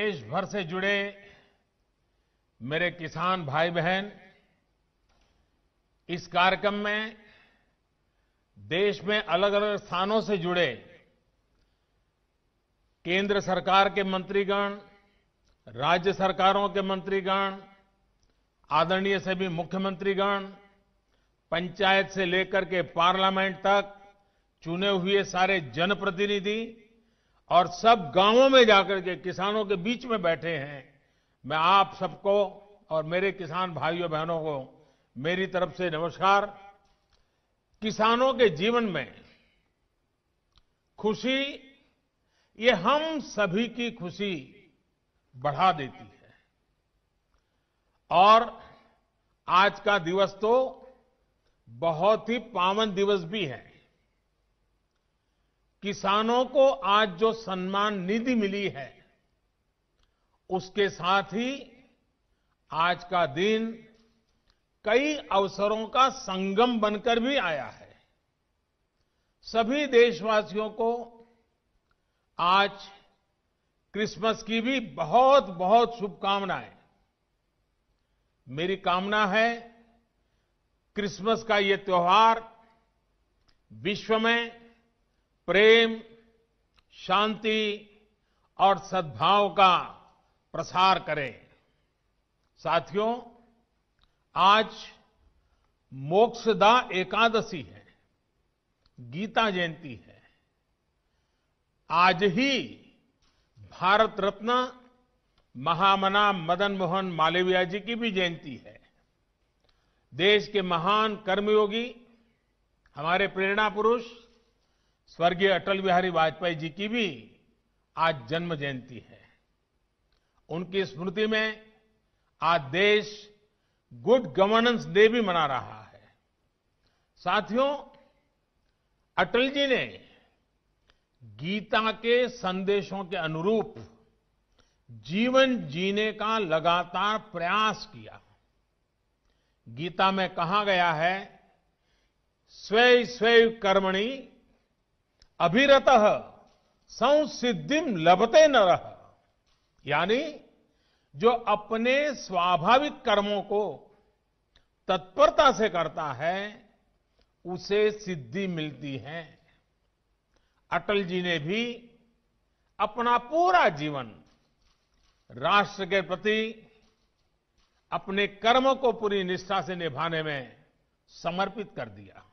देश भर से जुड़े मेरे किसान भाई बहन इस कार्यक्रम में देश में अलग अलग स्थानों से जुड़े केंद्र सरकार के मंत्रीगण राज्य सरकारों के मंत्रीगण आदरणीय सभी मुख्यमंत्रीगण पंचायत से लेकर के पार्लियामेंट तक चुने हुए सारे जनप्रतिनिधि और सब गांवों में जाकर के किसानों के बीच में बैठे हैं मैं आप सबको और मेरे किसान भाइयों बहनों को मेरी तरफ से नमस्कार किसानों के जीवन में खुशी ये हम सभी की खुशी बढ़ा देती है और आज का दिवस तो बहुत ही पावन दिवस भी है किसानों को आज जो सम्मान निधि मिली है उसके साथ ही आज का दिन कई अवसरों का संगम बनकर भी आया है सभी देशवासियों को आज क्रिसमस की भी बहुत बहुत शुभकामनाएं मेरी कामना है क्रिसमस का ये त्योहार विश्व में प्रेम शांति और सद्भाव का प्रसार करें साथियों आज मोक्षदा एकादशी है गीता जयंती है आज ही भारत रत्न महामना मदन मोहन मालवीय जी की भी जयंती है देश के महान कर्मयोगी हमारे प्रेरणा पुरुष स्वर्गीय अटल बिहारी वाजपेयी जी की भी आज जन्म जयंती है उनकी स्मृति में आज देश गुड गवर्नेंस डे भी मना रहा है साथियों अटल जी ने गीता के संदेशों के अनुरूप जीवन जीने का लगातार प्रयास किया गीता में कहा गया है स्वय स्वय कर्मणि अभिरत संसिद्धि लभते न रह यानी जो अपने स्वाभाविक कर्मों को तत्परता से करता है उसे सिद्धि मिलती है अटल जी ने भी अपना पूरा जीवन राष्ट्र के प्रति अपने कर्म को पूरी निष्ठा से निभाने में समर्पित कर दिया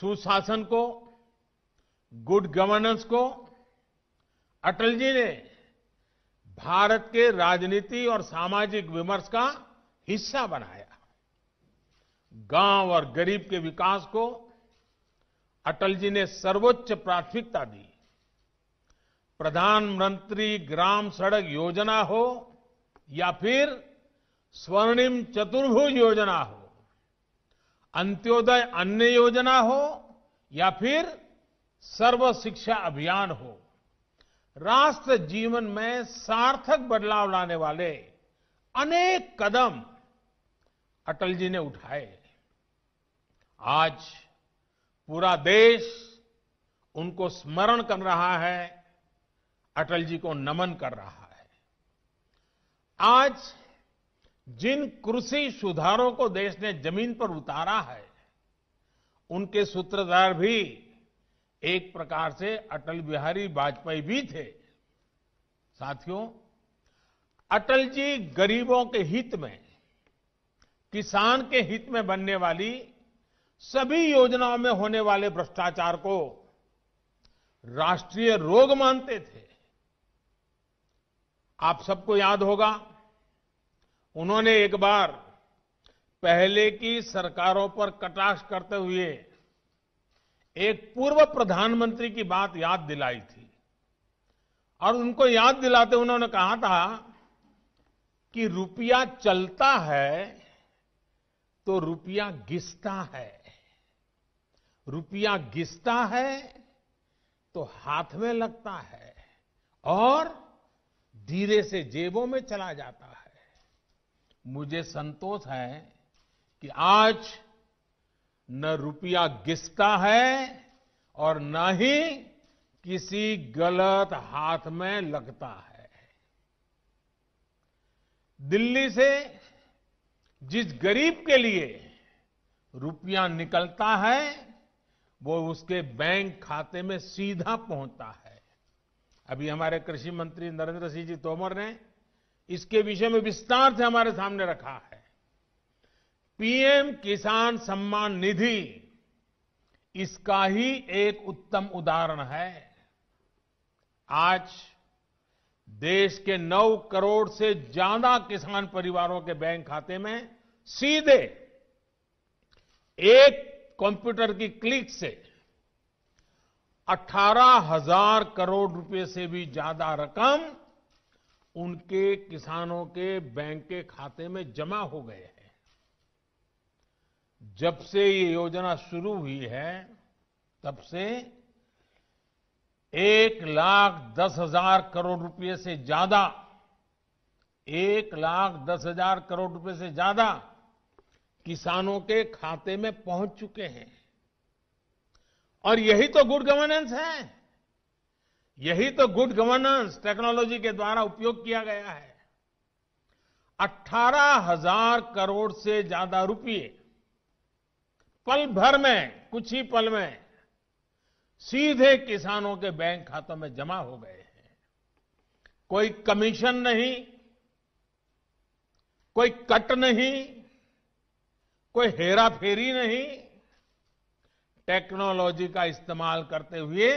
सुशासन को गुड गवर्नेंस को अटल जी ने भारत के राजनीति और सामाजिक विमर्श का हिस्सा बनाया गांव और गरीब के विकास को अटल जी ने सर्वोच्च प्राथमिकता दी प्रधानमंत्री ग्राम सड़क योजना हो या फिर स्वर्णिम चतुर्भुज योजना हो अंत्योदय अन्य योजना हो या फिर सर्व शिक्षा अभियान हो राष्ट्र जीवन में सार्थक बदलाव लाने वाले अनेक कदम अटल जी ने उठाए आज पूरा देश उनको स्मरण कर रहा है अटल जी को नमन कर रहा है आज जिन कृषि सुधारों को देश ने जमीन पर उतारा है उनके सूत्रधार भी एक प्रकार से अटल बिहारी वाजपेयी भी थे साथियों अटल जी गरीबों के हित में किसान के हित में बनने वाली सभी योजनाओं में होने वाले भ्रष्टाचार को राष्ट्रीय रोग मानते थे आप सबको याद होगा उन्होंने एक बार पहले की सरकारों पर कटाक्ष करते हुए एक पूर्व प्रधानमंत्री की बात याद दिलाई थी और उनको याद दिलाते उन्होंने कहा था कि रुपया चलता है तो रुपया घिसता है रुपया घिसता है तो हाथ में लगता है और धीरे से जेबों में चला जाता है मुझे संतोष है कि आज न रुपया घिसता है और न ही किसी गलत हाथ में लगता है दिल्ली से जिस गरीब के लिए रुपया निकलता है वो उसके बैंक खाते में सीधा पहुंचता है अभी हमारे कृषि मंत्री नरेंद्र सिंह जी तोमर ने इसके विषय में विस्तार से हमारे सामने रखा है पीएम किसान सम्मान निधि इसका ही एक उत्तम उदाहरण है आज देश के 9 करोड़ से ज्यादा किसान परिवारों के बैंक खाते में सीधे एक कंप्यूटर की क्लिक से अठारह हजार करोड़ रुपए से भी ज्यादा रकम उनके किसानों के बैंक के खाते में जमा हो गए हैं जब से ये योजना शुरू हुई है तब से एक लाख दस हजार करोड़ रुपए से ज्यादा एक लाख दस हजार करोड़ रुपए से ज्यादा किसानों के खाते में पहुंच चुके हैं और यही तो गुड गवर्नेंस है यही तो गुड गवर्नेंस टेक्नोलॉजी के द्वारा उपयोग किया गया है अट्ठारह हजार करोड़ से ज्यादा रुपये पल भर में कुछ ही पल में सीधे किसानों के बैंक खातों में जमा हो गए हैं कोई कमीशन नहीं कोई कट नहीं कोई हेरा फेरी नहीं टेक्नोलॉजी का इस्तेमाल करते हुए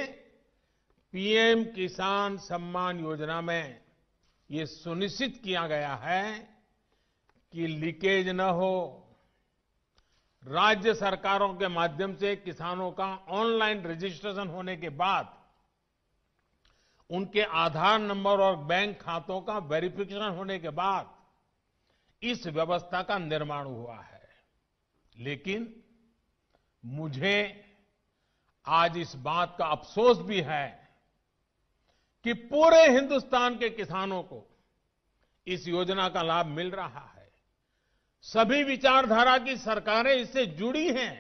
पीएम किसान सम्मान योजना में यह सुनिश्चित किया गया है कि लीकेज न हो राज्य सरकारों के माध्यम से किसानों का ऑनलाइन रजिस्ट्रेशन होने के बाद उनके आधार नंबर और बैंक खातों का वेरिफिकेशन होने के बाद इस व्यवस्था का निर्माण हुआ है लेकिन मुझे आज इस बात का अफसोस भी है कि पूरे हिंदुस्तान के किसानों को इस योजना का लाभ मिल रहा है सभी विचारधारा की सरकारें इससे जुड़ी हैं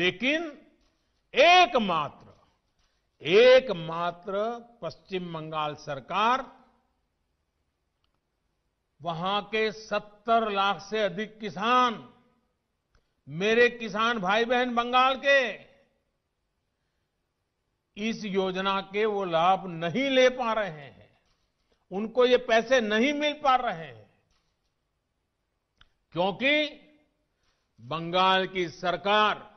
लेकिन एकमात्र एकमात्र पश्चिम बंगाल सरकार वहां के 70 लाख से अधिक किसान मेरे किसान भाई बहन बंगाल के इस योजना के वो लाभ नहीं ले पा रहे हैं उनको ये पैसे नहीं मिल पा रहे हैं क्योंकि बंगाल की सरकार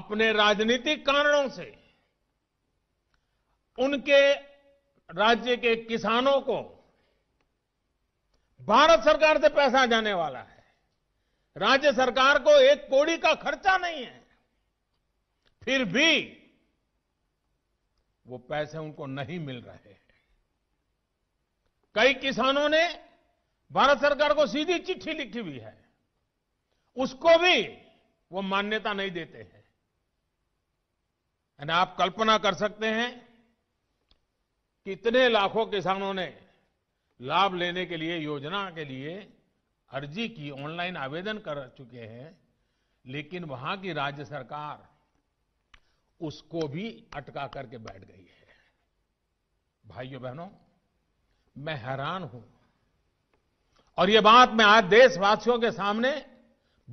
अपने राजनीतिक कारणों से उनके राज्य के किसानों को भारत सरकार से पैसा जाने वाला है राज्य सरकार को एक कोड़ी का खर्चा नहीं है फिर भी वो पैसे उनको नहीं मिल रहे हैं कई किसानों ने भारत सरकार को सीधी चिट्ठी लिखी हुई है उसको भी वो मान्यता नहीं देते हैं यानी आप कल्पना कर सकते हैं कितने लाखों किसानों ने लाभ लेने के लिए योजना के लिए अर्जी की ऑनलाइन आवेदन कर चुके हैं लेकिन वहां की राज्य सरकार उसको भी अटका करके बैठ गई है भाइयों बहनों मैं हैरान हूं और ये बात मैं आज देशवासियों के सामने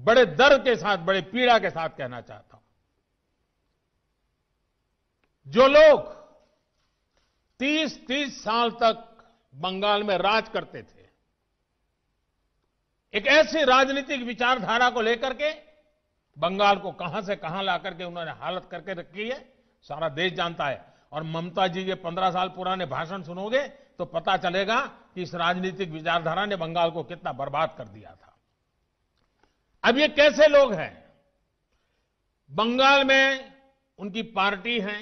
बड़े दर्द के साथ बड़े पीड़ा के साथ कहना चाहता हूं जो लोग 30-30 साल तक बंगाल में राज करते थे एक ऐसी राजनीतिक विचारधारा को लेकर के बंगाल को कहां से कहां लाकर के उन्होंने हालत करके रखी है सारा देश जानता है और ममता जी के पंद्रह साल पुराने भाषण सुनोगे तो पता चलेगा इस राजनीतिक विचारधारा ने बंगाल को कितना बर्बाद कर दिया था अब ये कैसे लोग हैं बंगाल में उनकी पार्टी है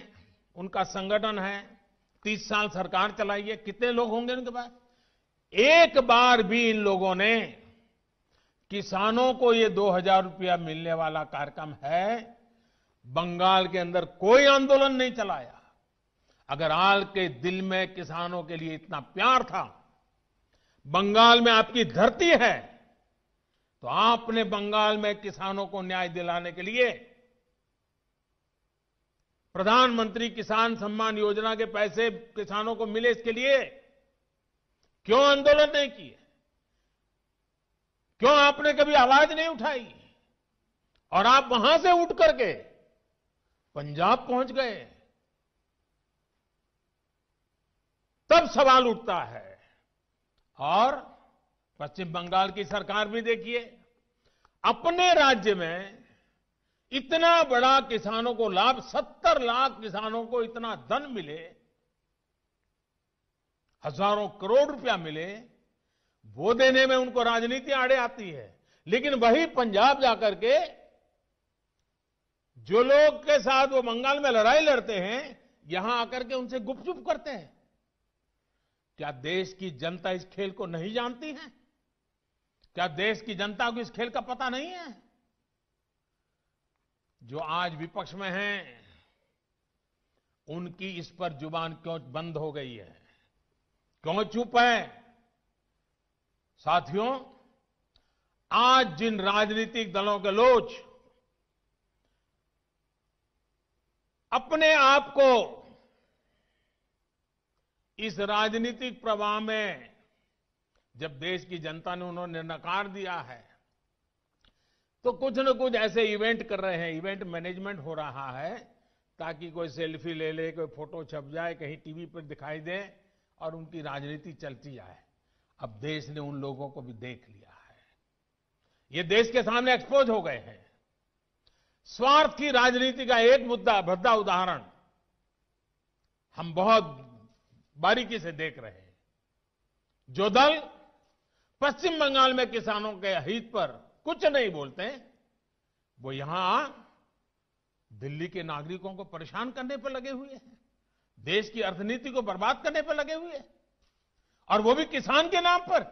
उनका संगठन है तीस साल सरकार चलाई है कितने लोग होंगे उनके पास एक बार भी इन लोगों ने किसानों को ये दो हजार रुपया मिलने वाला कार्यक्रम है बंगाल के अंदर कोई आंदोलन नहीं चलाया अगर आल के दिल में किसानों के लिए इतना प्यार था बंगाल में आपकी धरती है तो आपने बंगाल में किसानों को न्याय दिलाने के लिए प्रधानमंत्री किसान सम्मान योजना के पैसे किसानों को मिले इसके लिए क्यों आंदोलन नहीं किए क्यों आपने कभी आवाज नहीं उठाई और आप वहां से उठ करके पंजाब पहुंच गए तब सवाल उठता है और पश्चिम बंगाल की सरकार भी देखिए अपने राज्य में इतना बड़ा किसानों को लाभ सत्तर लाख किसानों को इतना धन मिले हजारों करोड़ रुपया मिले वो देने में उनको राजनीति आड़े आती है लेकिन वही पंजाब जाकर के जो लोग के साथ वो बंगाल में लड़ाई लड़ते हैं यहां आकर के उनसे गुपचुप करते हैं क्या देश की जनता इस खेल को नहीं जानती है क्या देश की जनता को इस खेल का पता नहीं है जो आज विपक्ष में हैं उनकी इस पर जुबान क्यों बंद हो गई है क्यों चुप है साथियों आज जिन राजनीतिक दलों के लोच अपने आप को इस राजनीतिक प्रवाह में जब देश की जनता ने उन्होंने नकार दिया है तो कुछ न कुछ ऐसे इवेंट कर रहे हैं इवेंट मैनेजमेंट हो रहा है ताकि कोई सेल्फी ले ले कोई फोटो छप जाए कहीं टीवी पर दिखाई दे और उनकी राजनीति चलती जाए अब देश ने उन लोगों को भी देख लिया है ये देश के सामने एक्सपोज हो गए हैं स्वार्थ की राजनीति का एक मुद्दा भद्दा उदाहरण हम बहुत बारीकी से देख रहे हैं जो दल पश्चिम बंगाल में किसानों के हित पर कुछ नहीं बोलते वो यहां दिल्ली के नागरिकों को परेशान करने पर लगे हुए हैं देश की अर्थनीति को बर्बाद करने पर लगे हुए हैं और वो भी किसान के नाम पर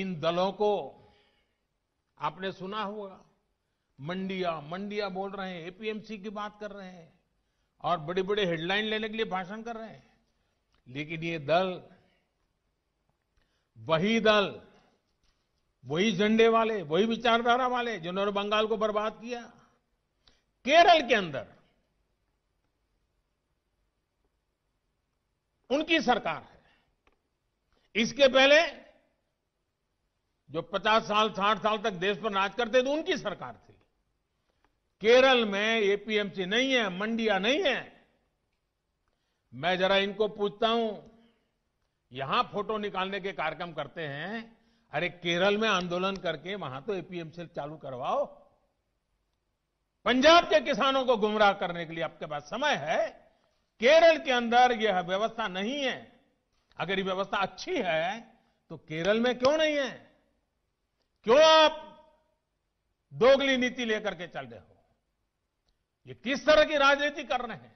इन दलों को आपने सुना होगा मंडिया मंडिया बोल रहे हैं एपीएमसी की बात कर रहे हैं और बड़ी बड़ी हेडलाइन लेने के लिए भाषण कर रहे हैं लेकिन ये दल वही दल वही झंडे वाले वही विचारधारा वाले जिन्होंने बंगाल को बर्बाद किया केरल के अंदर उनकी सरकार है इसके पहले जो 50 साल 60 साल तक देश पर राज करते थे उनकी सरकार थी केरल में एपीएमसी नहीं है मंडिया नहीं है मैं जरा इनको पूछता हूं यहां फोटो निकालने के कार्यक्रम करते हैं अरे केरल में आंदोलन करके वहां तो एपीएमसी चालू करवाओ पंजाब के किसानों को गुमराह करने के लिए आपके पास समय है केरल के अंदर यह व्यवस्था नहीं है अगर यह व्यवस्था अच्छी है तो केरल में क्यों नहीं है क्यों आप दोगली नीति लेकर के चल रहे हो ये किस तरह की राजनीति कर रहे हैं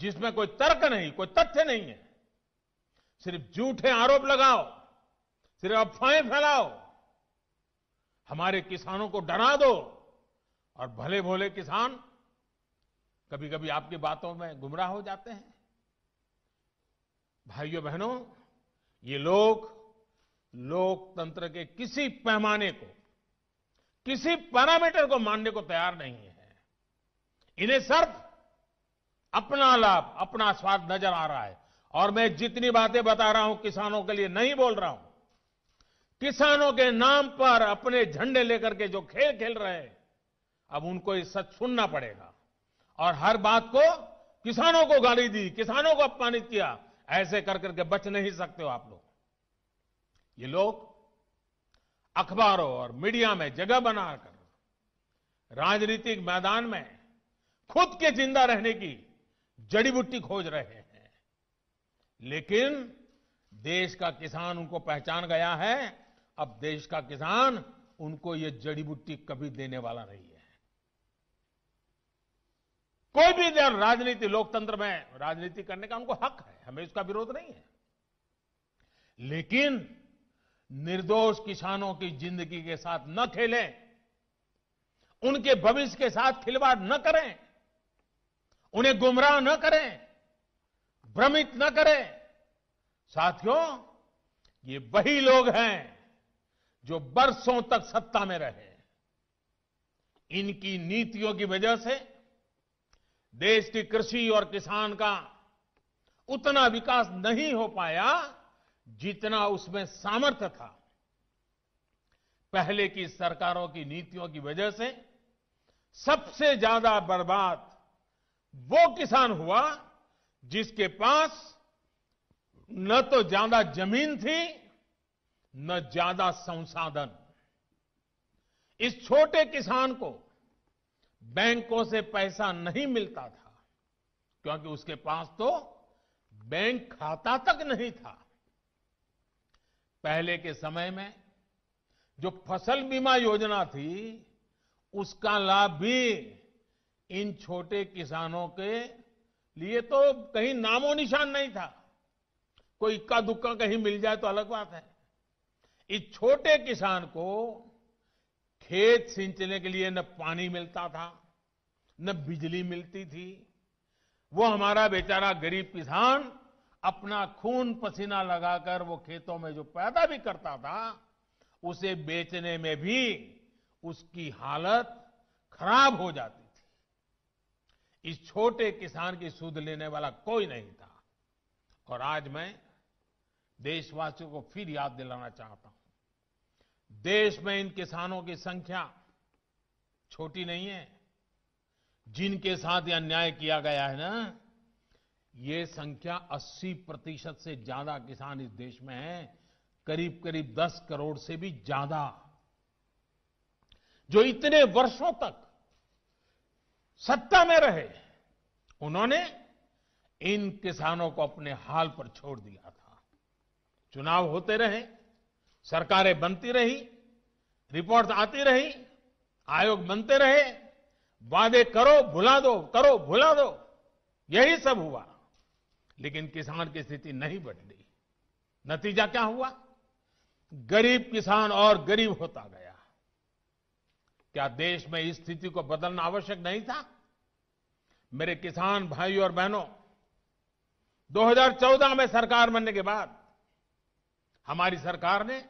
जिसमें कोई तर्क नहीं कोई तथ्य नहीं है सिर्फ झूठे आरोप लगाओ सिर्फ अफवाहें फैलाओ हमारे किसानों को डरा दो और भले भोले किसान कभी कभी आपकी बातों में गुमराह हो जाते हैं भाइयों बहनों ये लोग लोकतंत्र के किसी पैमाने को किसी पैरामीटर को मानने को तैयार नहीं है इन्हें सिर्फ अपना लाभ अपना स्वार्थ नजर आ रहा है और मैं जितनी बातें बता रहा हूं किसानों के लिए नहीं बोल रहा हूं किसानों के नाम पर अपने झंडे लेकर के जो खेल खेल रहे हैं अब उनको ये सच सुनना पड़ेगा और हर बात को किसानों को गाली दी किसानों को अपमानित किया ऐसे कर करके बच नहीं सकते हो आप लोग ये लोग अखबारों और मीडिया में जगह बनाकर राजनीतिक मैदान में खुद के जिंदा रहने की जड़ी बूटी खोज रहे हैं लेकिन देश का किसान उनको पहचान गया है अब देश का किसान उनको ये जड़ी बूटी कभी देने वाला नहीं है कोई भी राजनीति लोकतंत्र में राजनीति करने का उनको हक है हमें उसका विरोध नहीं है लेकिन निर्दोष किसानों की जिंदगी के साथ न खेलें उनके भविष्य के साथ खिलवाड़ न करें उन्हें गुमराह न करें भ्रमित न करें साथियों ये वही लोग हैं जो बरसों तक सत्ता में रहे इनकी नीतियों की वजह से देश की कृषि और किसान का उतना विकास नहीं हो पाया जितना उसमें सामर्थ्य था पहले की सरकारों की नीतियों की वजह से सबसे ज्यादा बर्बाद वो किसान हुआ जिसके पास न तो ज्यादा जमीन थी न ज्यादा संसाधन इस छोटे किसान को बैंकों से पैसा नहीं मिलता था क्योंकि उसके पास तो बैंक खाता तक नहीं था पहले के समय में जो फसल बीमा योजना थी उसका लाभ भी इन छोटे किसानों के लिए तो कहीं नामो निशान नहीं था कोई इक्का दुक्का कहीं मिल जाए तो अलग बात है इस छोटे किसान को खेत सिंचने के लिए न पानी मिलता था न बिजली मिलती थी वो हमारा बेचारा गरीब किसान अपना खून पसीना लगाकर वो खेतों में जो पैदा भी करता था उसे बेचने में भी उसकी हालत खराब हो जाती इस छोटे किसान की सुध लेने वाला कोई नहीं था और आज मैं देशवासियों को फिर याद दिलाना चाहता हूं देश में इन किसानों की संख्या छोटी नहीं है जिनके साथ यह अन्याय किया गया है ना ये संख्या 80 प्रतिशत से ज्यादा किसान इस देश में है करीब करीब 10 करोड़ से भी ज्यादा जो इतने वर्षों तक सत्ता में रहे उन्होंने इन किसानों को अपने हाल पर छोड़ दिया था चुनाव होते रहे सरकारें बनती रही रिपोर्ट आती रही आयोग बनते रहे वादे करो भुला दो करो भुला दो यही सब हुआ लेकिन किसान की स्थिति नहीं बदली नतीजा क्या हुआ गरीब किसान और गरीब होता गया क्या देश में इस स्थिति को बदलना आवश्यक नहीं था मेरे किसान भाइयों और बहनों 2014 में सरकार बनने के बाद हमारी सरकार ने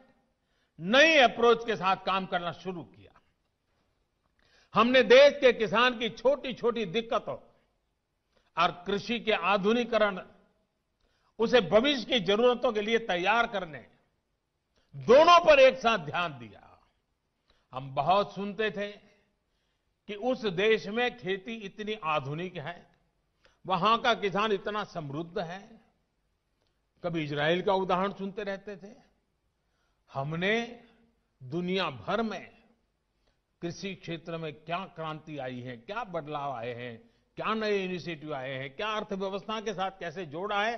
नई अप्रोच के साथ काम करना शुरू किया हमने देश के किसान की छोटी छोटी दिक्कतों और कृषि के आधुनिकरण उसे भविष्य की जरूरतों के लिए तैयार करने दोनों पर एक साथ ध्यान दिया हम बहुत सुनते थे कि उस देश में खेती इतनी आधुनिक है वहां का किसान इतना समृद्ध है कभी इजराइल का उदाहरण सुनते रहते थे हमने दुनिया भर में कृषि क्षेत्र में क्या क्रांति आई है क्या बदलाव आए हैं क्या नए इनिशिएटिव आए हैं क्या अर्थव्यवस्था के साथ कैसे जोड़ा है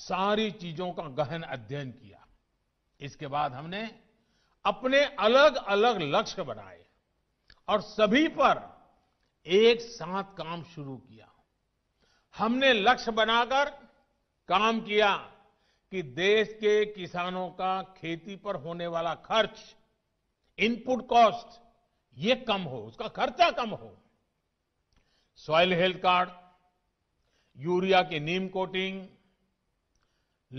सारी चीजों का गहन अध्ययन किया इसके बाद हमने अपने अलग अलग लक्ष्य बनाए और सभी पर एक साथ काम शुरू किया हमने लक्ष्य बनाकर काम किया कि देश के किसानों का खेती पर होने वाला खर्च इनपुट कॉस्ट ये कम हो उसका खर्चा कम हो सॉइल हेल्थ कार्ड यूरिया की नीम कोटिंग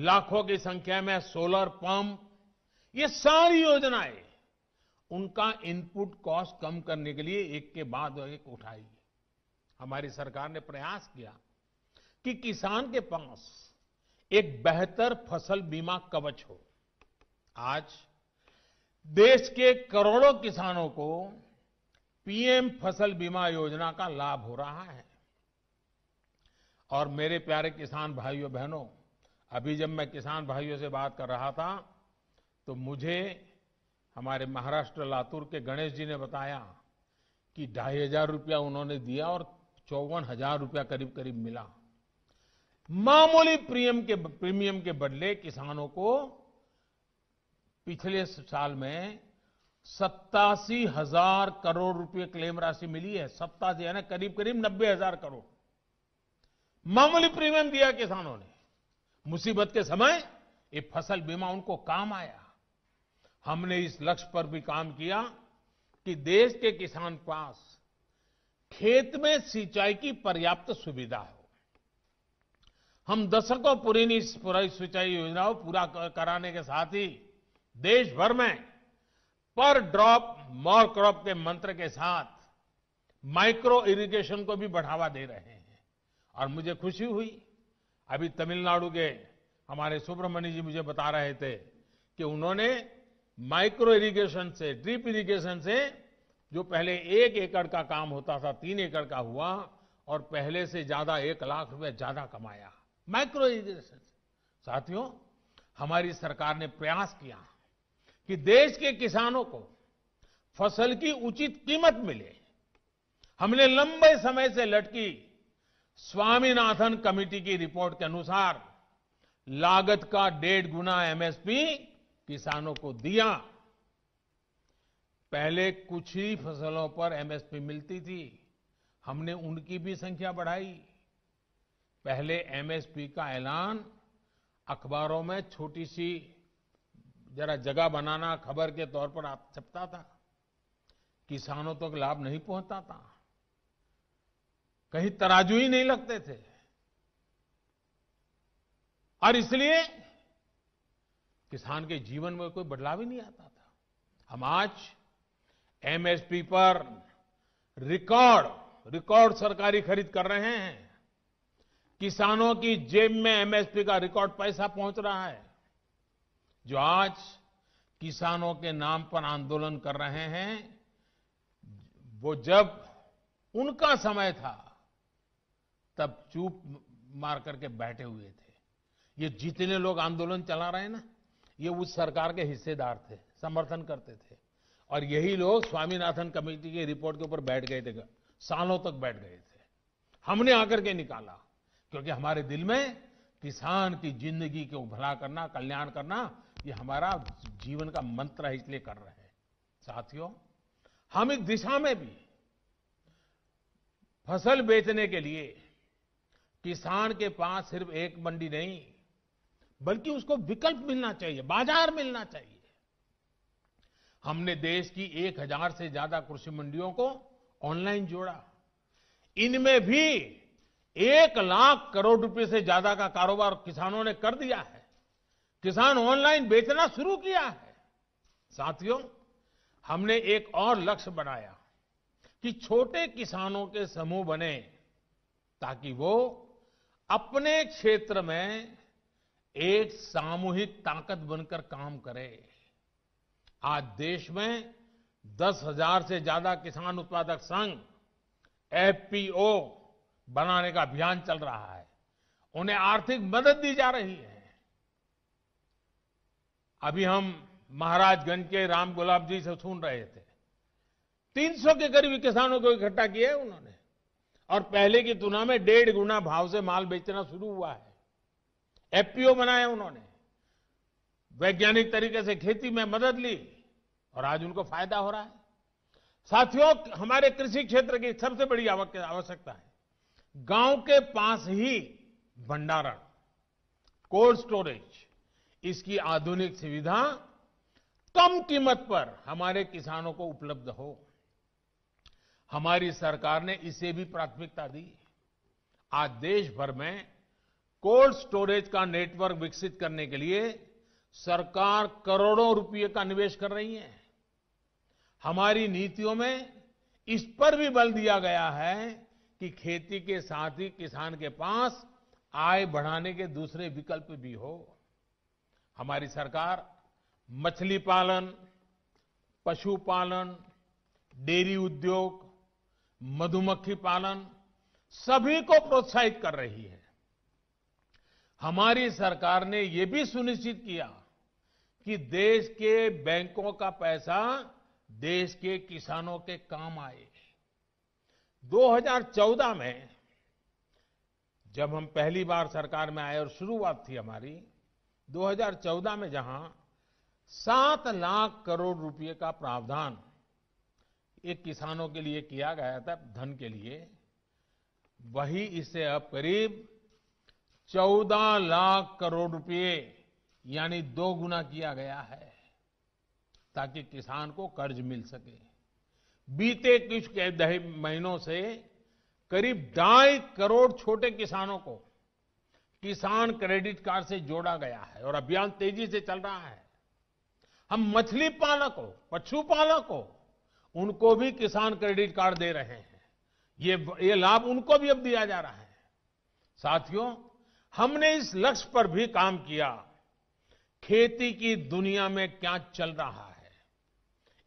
लाखों की संख्या में सोलर पंप ये सारी योजनाएं उनका इनपुट कॉस्ट कम करने के लिए एक के बाद एक उठाई हमारी सरकार ने प्रयास किया कि किसान के पास एक बेहतर फसल बीमा कवच हो आज देश के करोड़ों किसानों को पीएम फसल बीमा योजना का लाभ हो रहा है और मेरे प्यारे किसान भाइयों बहनों अभी जब मैं किसान भाइयों से बात कर रहा था तो मुझे हमारे महाराष्ट्र लातूर के गणेश जी ने बताया कि ढाई हजार रुपया उन्होंने दिया और चौवन हजार रुपया करीब करीब मिला मामूली प्रीमियम के प्रीमियम के बदले किसानों को पिछले साल में सत्तासी हजार करोड़ रुपए क्लेम राशि मिली है सत्तासी यानी करीब करीब नब्बे हजार करोड़ मामूली प्रीमियम दिया किसानों ने मुसीबत के समय ये फसल बीमा उनको काम आया हमने इस लक्ष्य पर भी काम किया कि देश के किसान पास खेत में सिंचाई की पर्याप्त सुविधा हो हम दशकों पुरानी पुरानी सिंचाई योजनाओं पूरा कराने के साथ ही देश भर में पर ड्रॉप मोर क्रॉप के मंत्र के साथ माइक्रो इरिगेशन को भी बढ़ावा दे रहे हैं और मुझे खुशी हुई अभी तमिलनाडु के हमारे सुब्रमण्य जी मुझे बता रहे थे कि उन्होंने माइक्रो इरिगेशन से ड्रिप इरिगेशन से जो पहले एक एकड़ का काम होता था तीन एकड़ का हुआ और पहले से ज्यादा एक लाख रुपए ज्यादा कमाया माइक्रो इरिगेशन से साथियों हमारी सरकार ने प्रयास किया कि देश के किसानों को फसल की उचित कीमत मिले हमने लंबे समय से लटकी स्वामीनाथन कमेटी की रिपोर्ट के अनुसार लागत का डेढ़ गुना एमएसपी किसानों को दिया पहले कुछ ही फसलों पर एमएसपी मिलती थी हमने उनकी भी संख्या बढ़ाई पहले एमएसपी का ऐलान अखबारों में छोटी सी जरा जगह बनाना खबर के तौर पर आप छपता था किसानों तक तो लाभ नहीं पहुंचता था कहीं तराजू ही नहीं लगते थे और इसलिए किसान के जीवन में कोई बदलाव ही नहीं आता था हम आज एमएसपी पर रिकॉर्ड रिकॉर्ड सरकारी खरीद कर रहे हैं किसानों की जेब में एमएसपी का रिकॉर्ड पैसा पहुंच रहा है जो आज किसानों के नाम पर आंदोलन कर रहे हैं वो जब उनका समय था तब चूप मार करके बैठे हुए थे ये जितने लोग आंदोलन चला रहे हैं ना ये उस सरकार के हिस्सेदार थे समर्थन करते थे और यही लोग स्वामीनाथन कमेटी की रिपोर्ट के ऊपर बैठ गए थे सालों तक बैठ गए थे हमने आकर के निकाला क्योंकि हमारे दिल में किसान की जिंदगी को भला करना कल्याण करना ये हमारा जीवन का मंत्र है इसलिए कर रहे हैं साथियों हम इस दिशा में भी फसल बेचने के लिए किसान के पास सिर्फ एक मंडी नहीं बल्कि उसको विकल्प मिलना चाहिए बाजार मिलना चाहिए हमने देश की एक हजार से ज्यादा कृषि मंडियों को ऑनलाइन जोड़ा इनमें भी एक लाख करोड़ रुपए से ज्यादा का कारोबार किसानों ने कर दिया है किसान ऑनलाइन बेचना शुरू किया है साथियों हमने एक और लक्ष्य बनाया कि छोटे किसानों के समूह बने ताकि वो अपने क्षेत्र में एक सामूहिक ताकत बनकर काम करे आज देश में दस हजार से ज्यादा किसान उत्पादक संघ एफपीओ बनाने का अभियान चल रहा है उन्हें आर्थिक मदद दी जा रही है अभी हम महाराजगंज के राम गुलाब जी से सुन रहे थे 300 के करीब किसानों को इकट्ठा किया है उन्होंने और पहले की तुलना में डेढ़ गुना भाव से माल बेचना शुरू हुआ है एफपीओ बनाया उन्होंने वैज्ञानिक तरीके से खेती में मदद ली और आज उनको फायदा हो रहा है साथियों हमारे कृषि क्षेत्र की सबसे बड़ी आवश्यकता है गांव के पास ही भंडारण कोल्ड स्टोरेज इसकी आधुनिक सुविधा कम कीमत पर हमारे किसानों को उपलब्ध हो हमारी सरकार ने इसे भी प्राथमिकता दी आज देश भर में कोल्ड स्टोरेज का नेटवर्क विकसित करने के लिए सरकार करोड़ों रुपये का निवेश कर रही है हमारी नीतियों में इस पर भी बल दिया गया है कि खेती के साथ ही किसान के पास आय बढ़ाने के दूसरे विकल्प भी हो हमारी सरकार मछली पालन पशुपालन डेयरी उद्योग मधुमक्खी पालन सभी को प्रोत्साहित कर रही है हमारी सरकार ने यह भी सुनिश्चित किया कि देश के बैंकों का पैसा देश के किसानों के काम आए 2014 में जब हम पहली बार सरकार में आए और शुरुआत थी हमारी 2014 में जहां सात लाख करोड़ रुपए का प्रावधान एक किसानों के लिए किया गया था धन के लिए वही इसे अब करीब चौदह लाख करोड़ रुपए यानी दो गुना किया गया है ताकि किसान को कर्ज मिल सके बीते कुछ महीनों से करीब ढाई करोड़ छोटे किसानों को किसान क्रेडिट कार्ड से जोड़ा गया है और अभियान तेजी से चल रहा है हम मछली पालकों पशुपालकों उनको भी किसान क्रेडिट कार्ड दे रहे हैं ये ये लाभ उनको भी अब दिया जा रहा है साथियों हमने इस लक्ष्य पर भी काम किया खेती की दुनिया में क्या चल रहा है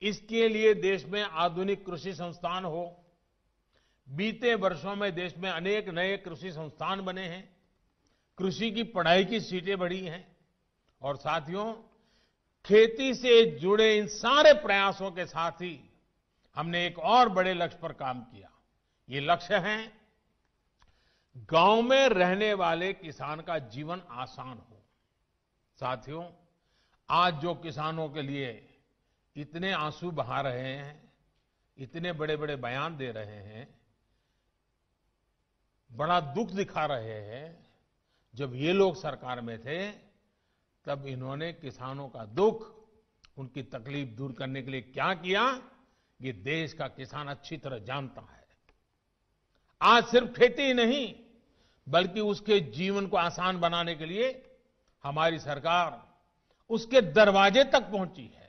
इसके लिए देश में आधुनिक कृषि संस्थान हो बीते वर्षों में देश में अनेक नए कृषि संस्थान बने हैं कृषि की पढ़ाई की सीटें बढ़ी हैं और साथियों खेती से जुड़े इन सारे प्रयासों के साथ ही हमने एक और बड़े लक्ष्य पर काम किया ये लक्ष्य है गांव में रहने वाले किसान का जीवन आसान हो साथियों आज जो किसानों के लिए इतने आंसू बहा रहे हैं इतने बड़े बड़े बयान दे रहे हैं बड़ा दुख दिखा रहे हैं जब ये लोग सरकार में थे तब इन्होंने किसानों का दुख उनकी तकलीफ दूर करने के लिए क्या किया ये देश का किसान अच्छी तरह जानता है आज सिर्फ खेती ही नहीं बल्कि उसके जीवन को आसान बनाने के लिए हमारी सरकार उसके दरवाजे तक पहुंची है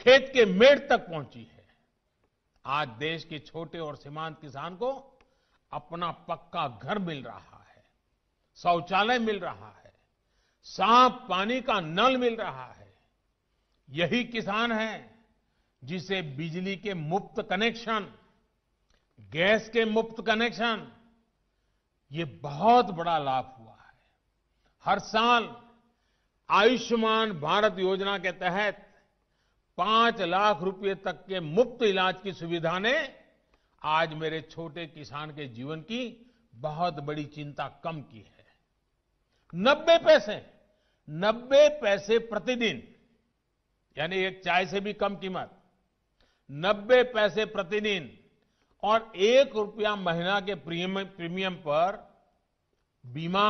खेत के मेड़ तक पहुंची है आज देश के छोटे और सीमांत किसान को अपना पक्का घर मिल रहा है शौचालय मिल रहा है साफ पानी का नल मिल रहा है यही किसान है जिसे बिजली के मुफ्त कनेक्शन गैस के मुफ्त कनेक्शन ये बहुत बड़ा लाभ हुआ है हर साल आयुष्मान भारत योजना के तहत पांच लाख रुपए तक के मुफ्त इलाज की सुविधा ने आज मेरे छोटे किसान के जीवन की बहुत बड़ी चिंता कम की है नब्बे पैसे नब्बे पैसे प्रतिदिन यानी एक चाय से भी कम कीमत नब्बे पैसे प्रतिदिन और एक रुपया महीना के प्रीमियम पर बीमा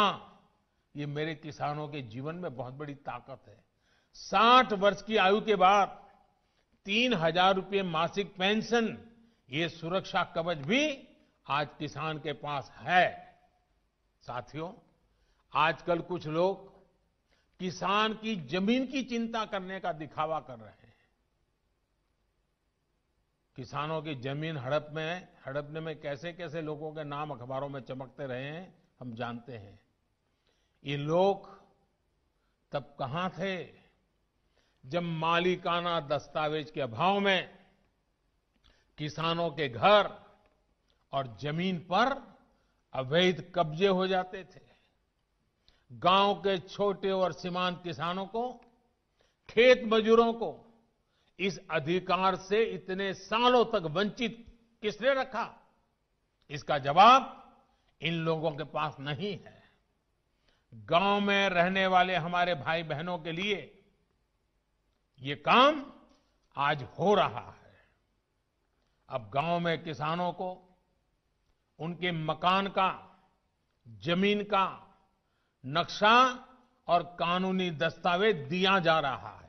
ये मेरे किसानों के जीवन में बहुत बड़ी ताकत है साठ वर्ष की आयु के बाद तीन हजार रूपये मासिक पेंशन ये सुरक्षा कवच भी आज किसान के पास है साथियों आजकल कुछ लोग किसान की जमीन की चिंता करने का दिखावा कर रहे हैं किसानों की जमीन हड़प में हड़पने में कैसे कैसे लोगों के नाम अखबारों में चमकते रहे हैं हम जानते हैं ये लोग तब कहां थे जब मालिकाना दस्तावेज के अभाव में किसानों के घर और जमीन पर अवैध कब्जे हो जाते थे गांव के छोटे और सीमांत किसानों को खेत मजदूरों को इस अधिकार से इतने सालों तक वंचित किसने रखा इसका जवाब इन लोगों के पास नहीं है गांव में रहने वाले हमारे भाई बहनों के लिए ये काम आज हो रहा है अब गांव में किसानों को उनके मकान का जमीन का नक्शा और कानूनी दस्तावेज दिया जा रहा है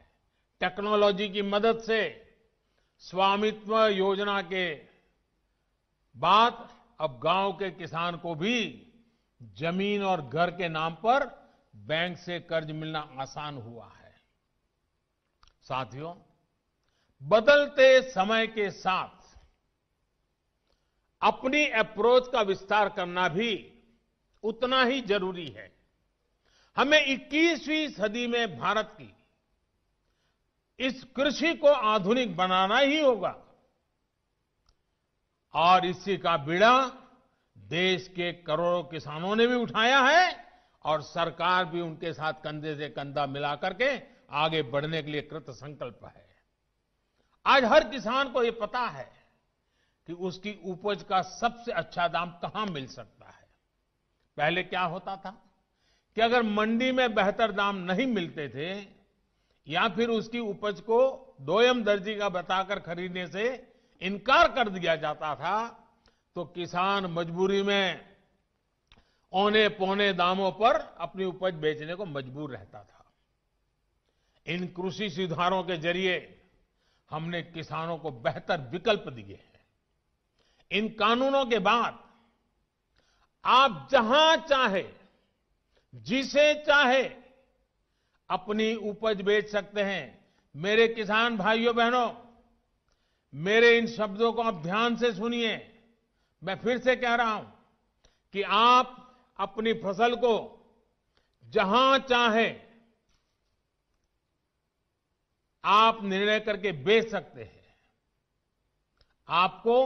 टेक्नोलॉजी की मदद से स्वामित्व योजना के बाद अब गांव के किसान को भी जमीन और घर के नाम पर बैंक से कर्ज मिलना आसान हुआ है साथियों बदलते समय के साथ अपनी अप्रोच का विस्तार करना भी उतना ही जरूरी है हमें 21वीं सदी में भारत की इस कृषि को आधुनिक बनाना ही होगा और इसी का बीड़ा देश के करोड़ों किसानों ने भी उठाया है और सरकार भी उनके साथ कंधे से कंधा मिलाकर के आगे बढ़ने के लिए कृत संकल्प है आज हर किसान को यह पता है कि उसकी उपज का सबसे अच्छा दाम कहां मिल सकता है पहले क्या होता था कि अगर मंडी में बेहतर दाम नहीं मिलते थे या फिर उसकी उपज को दोयम दर्जी का बताकर खरीदने से इनकार कर दिया जाता था तो किसान मजबूरी में औने पौने दामों पर अपनी उपज बेचने को मजबूर रहता था इन कृषि सुधारों के जरिए हमने किसानों को बेहतर विकल्प दिए हैं इन कानूनों के बाद आप जहां चाहे जिसे चाहे अपनी उपज बेच सकते हैं मेरे किसान भाइयों बहनों मेरे इन शब्दों को आप ध्यान से सुनिए मैं फिर से कह रहा हूं कि आप अपनी फसल को जहां चाहे आप निर्णय करके बेच सकते हैं आपको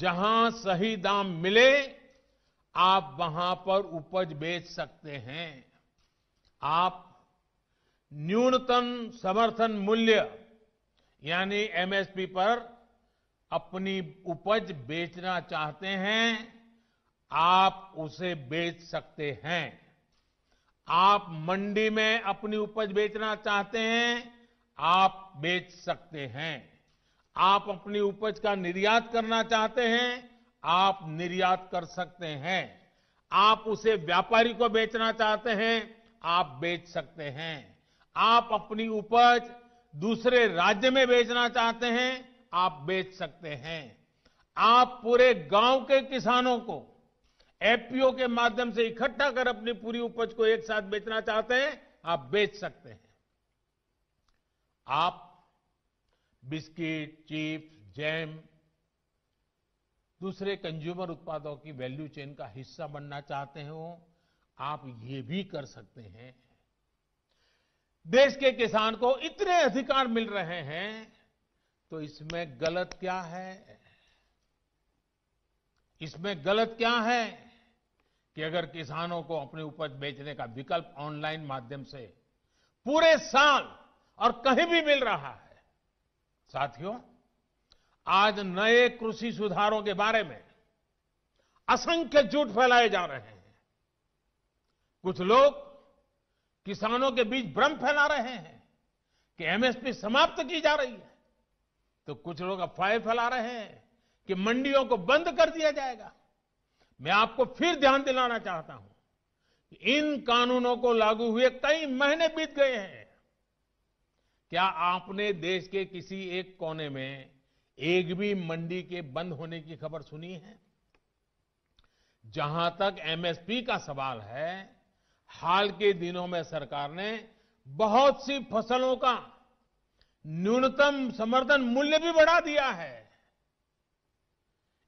जहां सही दाम मिले आप वहां पर उपज बेच सकते हैं आप न्यूनतम समर्थन मूल्य यानी एमएसपी पर अपनी उपज बेचना चाहते हैं आप उसे बेच सकते हैं आप मंडी में अपनी उपज बेचना चाहते हैं आप बेच सकते हैं आप अपनी उपज का निर्यात करना चाहते हैं आप निर्यात कर सकते हैं आप उसे व्यापारी को बेचना चाहते हैं आप बेच सकते हैं आप अपनी उपज दूसरे राज्य में बेचना चाहते हैं आप बेच सकते हैं आप पूरे गांव के किसानों को एफपीओ के माध्यम से इकट्ठा कर अपनी पूरी उपज को एक साथ बेचना चाहते हैं आप बेच सकते हैं आप बिस्किट चिप्स जैम दूसरे कंज्यूमर उत्पादों की वैल्यू चेन का हिस्सा बनना चाहते हो आप ये भी कर सकते हैं देश के किसान को इतने अधिकार मिल रहे हैं तो इसमें गलत क्या है इसमें गलत क्या है कि अगर किसानों को अपनी उपज बेचने का विकल्प ऑनलाइन माध्यम से पूरे साल और कहीं भी मिल रहा है साथियों आज नए कृषि सुधारों के बारे में असंख्य झूठ फैलाए जा रहे हैं कुछ लोग किसानों के बीच भ्रम फैला रहे हैं कि एमएसपी समाप्त की जा रही है तो कुछ लोग अफवाहें फैला रहे हैं कि मंडियों को बंद कर दिया जाएगा मैं आपको फिर ध्यान दिलाना चाहता हूं कि इन कानूनों को लागू हुए कई महीने बीत गए हैं क्या आपने देश के किसी एक कोने में एक भी मंडी के बंद होने की खबर सुनी है जहां तक एमएसपी का सवाल है हाल के दिनों में सरकार ने बहुत सी फसलों का न्यूनतम समर्थन मूल्य भी बढ़ा दिया है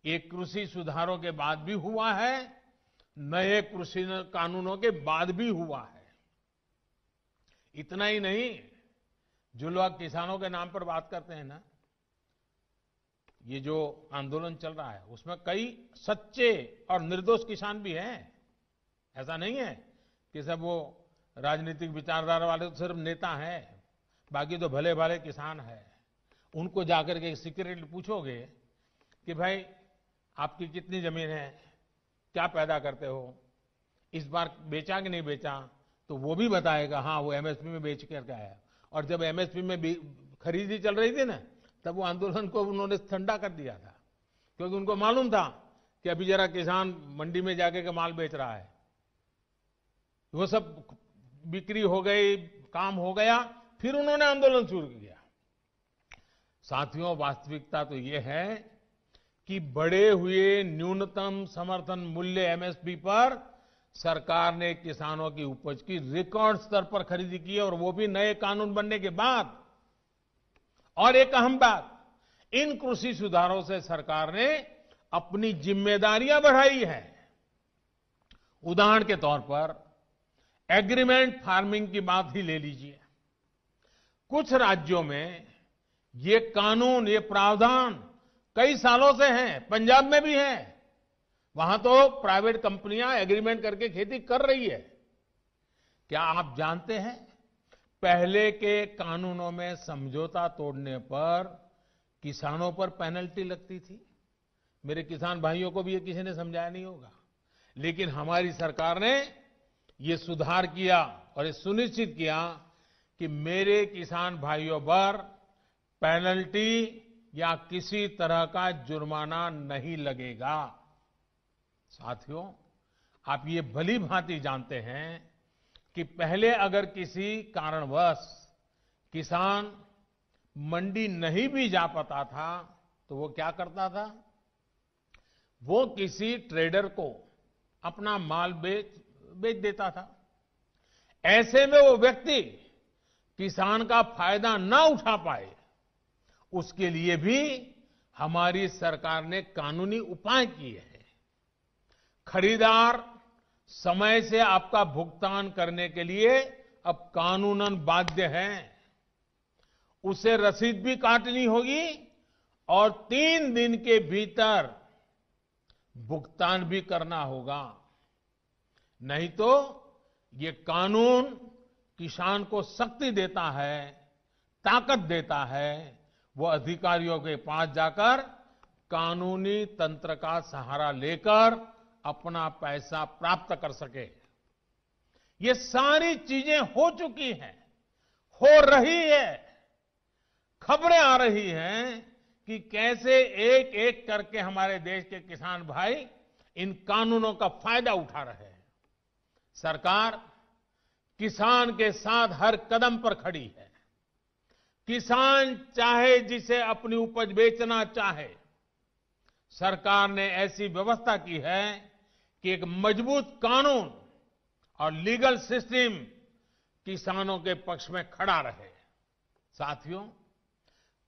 ये कृषि सुधारों के बाद भी हुआ है नए कृषि कानूनों के बाद भी हुआ है इतना ही नहीं जो लोग किसानों के नाम पर बात करते हैं ना ये जो आंदोलन चल रहा है उसमें कई सच्चे और निर्दोष किसान भी हैं ऐसा नहीं है कि सब वो राजनीतिक विचारधारा वाले तो सिर्फ नेता हैं बाकी तो भले भले किसान हैं उनको जाकर के सीक्रेटली पूछोगे कि भाई आपकी कितनी जमीन है क्या पैदा करते हो इस बार बेचा कि नहीं बेचा तो वो भी बताएगा हाँ वो एमएसपी में बेच करके आया और जब एमएसपी में खरीदी चल रही थी ना तब वो आंदोलन को उन्होंने ठंडा कर दिया था क्योंकि उनको मालूम था कि अभी जरा किसान मंडी में जाके के माल बेच रहा है वो सब बिक्री हो गई काम हो गया फिर उन्होंने आंदोलन शुरू किया साथियों वास्तविकता तो ये है कि बढ़े हुए न्यूनतम समर्थन मूल्य एमएसपी पर सरकार ने किसानों की उपज की रिकॉर्ड स्तर पर खरीदी की और वो भी नए कानून बनने के बाद और एक अहम बात इन कृषि सुधारों से सरकार ने अपनी जिम्मेदारियां बढ़ाई है उदाहरण के तौर पर एग्रीमेंट फार्मिंग की बात ही ले लीजिए कुछ राज्यों में ये कानून ये प्रावधान कई सालों से हैं पंजाब में भी है वहां तो प्राइवेट कंपनियां एग्रीमेंट करके खेती कर रही है क्या आप जानते हैं पहले के कानूनों में समझौता तोड़ने पर किसानों पर पेनल्टी लगती थी मेरे किसान भाइयों को भी ये किसी ने समझाया नहीं होगा लेकिन हमारी सरकार ने ये सुधार किया और ये सुनिश्चित किया कि मेरे किसान भाइयों पर पेनल्टी या किसी तरह का जुर्माना नहीं लगेगा साथियों आप ये भली भांति जानते हैं कि पहले अगर किसी कारणवश किसान मंडी नहीं भी जा पाता था तो वो क्या करता था वो किसी ट्रेडर को अपना माल बेच बेच देता था ऐसे में वो व्यक्ति किसान का फायदा ना उठा पाए उसके लिए भी हमारी सरकार ने कानूनी उपाय किए हैं खरीदार समय से आपका भुगतान करने के लिए अब कानूनन बाध्य है उसे रसीद भी काटनी होगी और तीन दिन के भीतर भुगतान भी करना होगा नहीं तो ये कानून किसान को शक्ति देता है ताकत देता है वो अधिकारियों के पास जाकर कानूनी तंत्र का सहारा लेकर अपना पैसा प्राप्त कर सके ये सारी चीजें हो चुकी हैं हो रही है खबरें आ रही हैं कि कैसे एक एक करके हमारे देश के किसान भाई इन कानूनों का फायदा उठा रहे हैं सरकार किसान के साथ हर कदम पर खड़ी है किसान चाहे जिसे अपनी उपज बेचना चाहे सरकार ने ऐसी व्यवस्था की है कि एक मजबूत कानून और लीगल सिस्टम किसानों के पक्ष में खड़ा रहे साथियों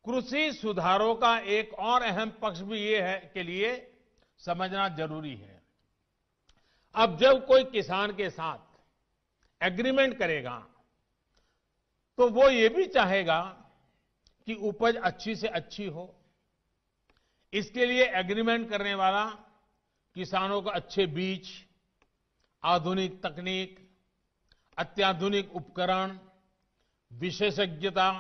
कृषि सुधारों का एक और अहम पक्ष भी ये है के लिए समझना जरूरी है अब जब कोई किसान के साथ एग्रीमेंट करेगा तो वो ये भी चाहेगा कि उपज अच्छी से अच्छी हो इसके लिए एग्रीमेंट करने वाला किसानों को अच्छे बीज आधुनिक तकनीक अत्याधुनिक उपकरण विशेषज्ञता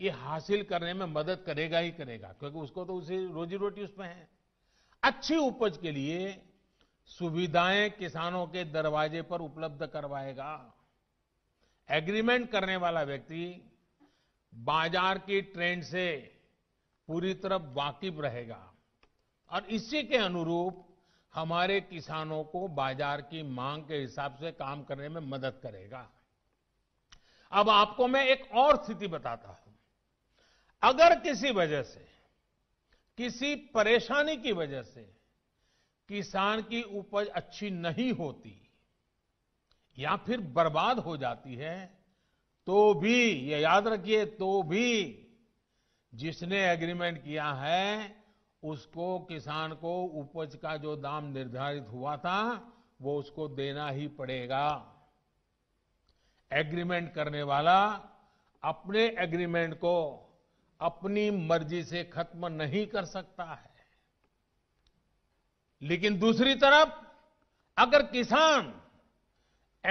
ये हासिल करने में मदद करेगा ही करेगा क्योंकि उसको तो उसी रोजी रोटी उसमें है अच्छी उपज के लिए सुविधाएं किसानों के दरवाजे पर उपलब्ध करवाएगा एग्रीमेंट करने वाला व्यक्ति बाजार की ट्रेंड से पूरी तरह वाकिफ रहेगा और इसी के अनुरूप हमारे किसानों को बाजार की मांग के हिसाब से काम करने में मदद करेगा अब आपको मैं एक और स्थिति बताता हूं अगर किसी वजह से किसी परेशानी की वजह से किसान की उपज अच्छी नहीं होती या फिर बर्बाद हो जाती है तो भी ये याद रखिए तो भी जिसने एग्रीमेंट किया है उसको किसान को उपज का जो दाम निर्धारित हुआ था वो उसको देना ही पड़ेगा एग्रीमेंट करने वाला अपने एग्रीमेंट को अपनी मर्जी से खत्म नहीं कर सकता है लेकिन दूसरी तरफ अगर किसान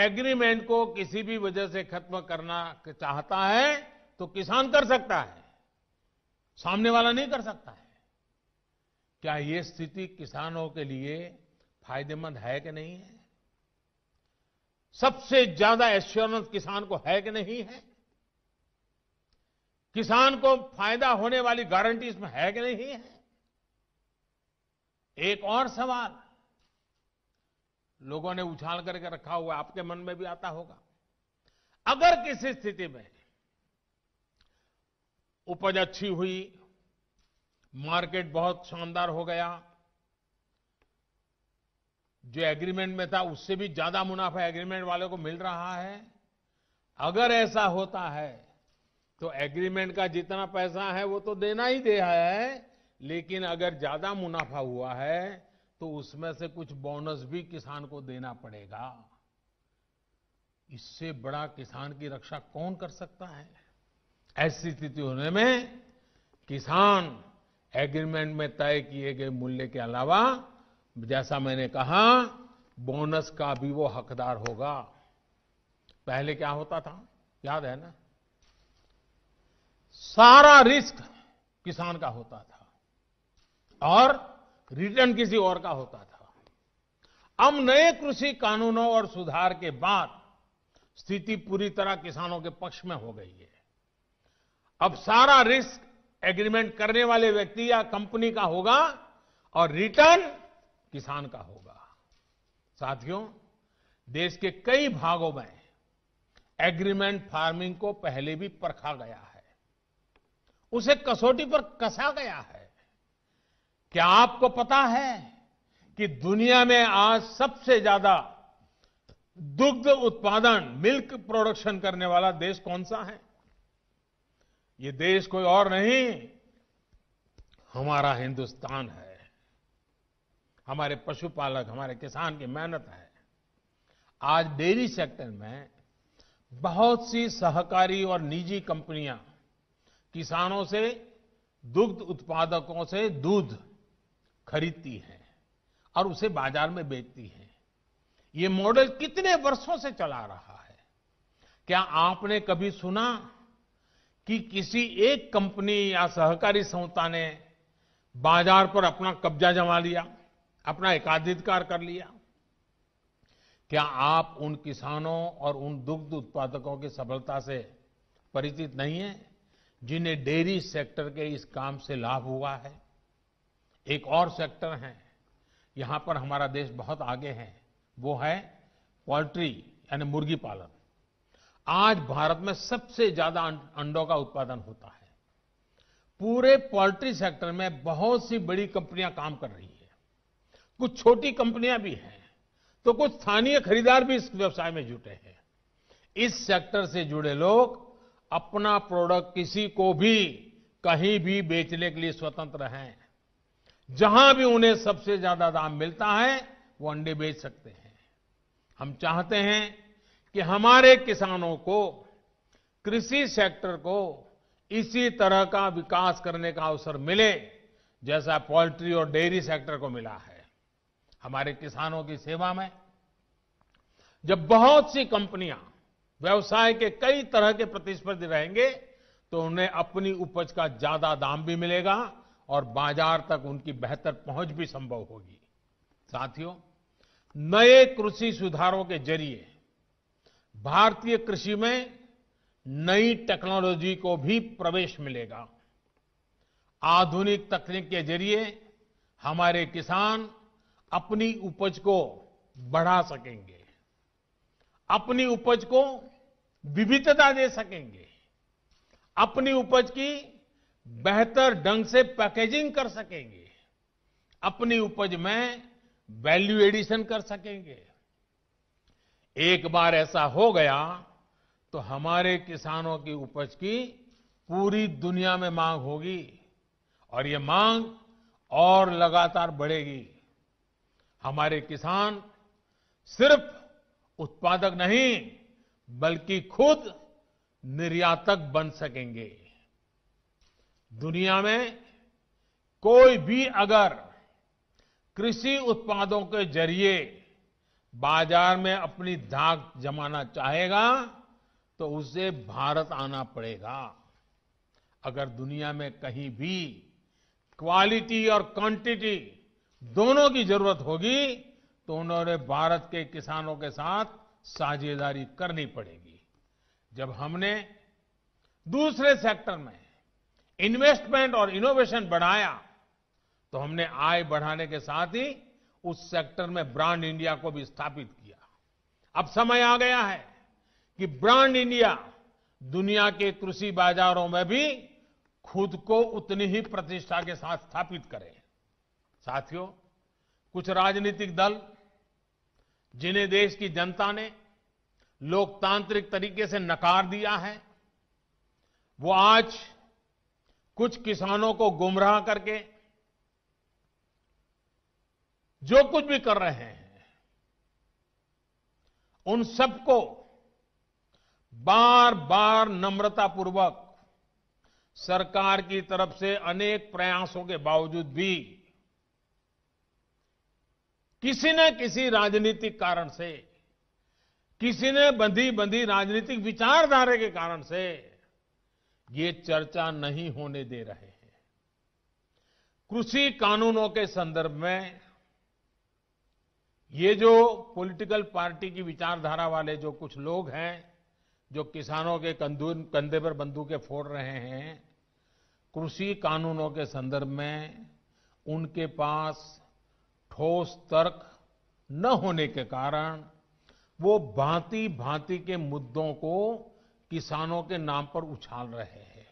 एग्रीमेंट को किसी भी वजह से खत्म करना चाहता है तो किसान कर सकता है सामने वाला नहीं कर सकता है क्या यह स्थिति किसानों के लिए फायदेमंद है कि नहीं है सबसे ज्यादा एश्योरेंस किसान को है कि नहीं है किसान को फायदा होने वाली गारंटी इसमें है कि नहीं है एक और सवाल लोगों ने उछाल करके रखा हुआ आपके मन में भी आता होगा अगर किसी स्थिति में उपज अच्छी हुई मार्केट बहुत शानदार हो गया जो एग्रीमेंट में था उससे भी ज्यादा मुनाफा एग्रीमेंट वाले को मिल रहा है अगर ऐसा होता है तो एग्रीमेंट का जितना पैसा है वो तो देना ही दे है लेकिन अगर ज्यादा मुनाफा हुआ है तो उसमें से कुछ बोनस भी किसान को देना पड़ेगा इससे बड़ा किसान की रक्षा कौन कर सकता है ऐसी स्थिति होने में किसान एग्रीमेंट में तय किए गए मूल्य के अलावा जैसा मैंने कहा बोनस का भी वो हकदार होगा पहले क्या होता था याद है ना सारा रिस्क किसान का होता था और रिटर्न किसी और का होता था अब नए कृषि कानूनों और सुधार के बाद स्थिति पूरी तरह किसानों के पक्ष में हो गई है अब सारा रिस्क एग्रीमेंट करने वाले व्यक्ति या कंपनी का होगा और रिटर्न किसान का होगा साथियों देश के कई भागों में एग्रीमेंट फार्मिंग को पहले भी परखा गया है उसे कसौटी पर कसा गया है क्या आपको पता है कि दुनिया में आज सबसे ज्यादा दुग्ध उत्पादन मिल्क प्रोडक्शन करने वाला देश कौन सा है ये देश कोई और नहीं हमारा हिंदुस्तान है हमारे पशुपालक हमारे किसान की मेहनत है आज डेयरी सेक्टर में बहुत सी सहकारी और निजी कंपनियां किसानों से दुग्ध उत्पादकों से दूध खरीदती है और उसे बाजार में बेचती है ये मॉडल कितने वर्षों से चला रहा है क्या आपने कभी सुना कि किसी एक कंपनी या सहकारी संस्था ने बाजार पर अपना कब्जा जमा लिया अपना एकाधिकार कर लिया क्या आप उन किसानों और उन दुग्ध उत्पादकों की सफलता से परिचित नहीं है जिन्हें डेयरी सेक्टर के इस काम से लाभ हुआ है एक और सेक्टर है यहां पर हमारा देश बहुत आगे है वो है पोल्ट्री यानी मुर्गी पालन आज भारत में सबसे ज्यादा अं-, अंडों का उत्पादन होता है पूरे पोल्ट्री सेक्टर में बहुत सी बड़ी कंपनियां काम कर रही है कुछ छोटी कंपनियां भी हैं तो कुछ स्थानीय खरीदार भी इस व्यवसाय में जुटे हैं इस सेक्टर से जुड़े लोग अपना प्रोडक्ट किसी को भी कहीं भी बेचने के लिए स्वतंत्र हैं जहां भी उन्हें सबसे ज्यादा दाम मिलता है वो अंडे बेच सकते हैं हम चाहते हैं कि हमारे किसानों को कृषि सेक्टर को इसी तरह का विकास करने का अवसर मिले जैसा पोल्ट्री और डेयरी सेक्टर को मिला है हमारे किसानों की सेवा में जब बहुत सी कंपनियां व्यवसाय के कई तरह के प्रतिस्पर्धी रहेंगे तो उन्हें अपनी उपज का ज्यादा दाम भी मिलेगा और बाजार तक उनकी बेहतर पहुंच भी संभव होगी साथियों नए कृषि सुधारों के जरिए भारतीय कृषि में नई टेक्नोलॉजी को भी प्रवेश मिलेगा आधुनिक तकनीक के जरिए हमारे किसान अपनी उपज को बढ़ा सकेंगे अपनी उपज को विविधता दे सकेंगे अपनी उपज की बेहतर ढंग से पैकेजिंग कर सकेंगे अपनी उपज में वैल्यू एडिशन कर सकेंगे एक बार ऐसा हो गया तो हमारे किसानों की उपज की पूरी दुनिया में मांग होगी और ये मांग और लगातार बढ़ेगी हमारे किसान सिर्फ उत्पादक नहीं बल्कि खुद निर्यातक बन सकेंगे दुनिया में कोई भी अगर कृषि उत्पादों के जरिए बाजार में अपनी धाक जमाना चाहेगा तो उसे भारत आना पड़ेगा अगर दुनिया में कहीं भी क्वालिटी और क्वांटिटी दोनों की जरूरत होगी तो उन्होंने भारत के किसानों के साथ साझेदारी करनी पड़ेगी जब हमने दूसरे सेक्टर में इन्वेस्टमेंट और इनोवेशन बढ़ाया तो हमने आय बढ़ाने के साथ ही उस सेक्टर में ब्रांड इंडिया को भी स्थापित किया अब समय आ गया है कि ब्रांड इंडिया दुनिया के कृषि बाजारों में भी खुद को उतनी ही प्रतिष्ठा के साथ स्थापित करें साथियों कुछ राजनीतिक दल जिन्हें देश की जनता ने लोकतांत्रिक तरीके से नकार दिया है वो आज कुछ किसानों को गुमराह करके जो कुछ भी कर रहे हैं उन सबको बार बार नम्रतापूर्वक सरकार की तरफ से अनेक प्रयासों के बावजूद भी किसी न किसी राजनीतिक कारण से किसी ने बंधी बंधी राजनीतिक विचारधारा के कारण से ये चर्चा नहीं होने दे रहे हैं कृषि कानूनों के संदर्भ में ये जो पॉलिटिकल पार्टी की विचारधारा वाले जो कुछ लोग हैं जो किसानों के कंधे पर बंदूकें फोड़ रहे हैं कृषि कानूनों के संदर्भ में उनके पास ठोस तर्क न होने के कारण वो भांति भांति के मुद्दों को किसानों के नाम पर उछाल रहे हैं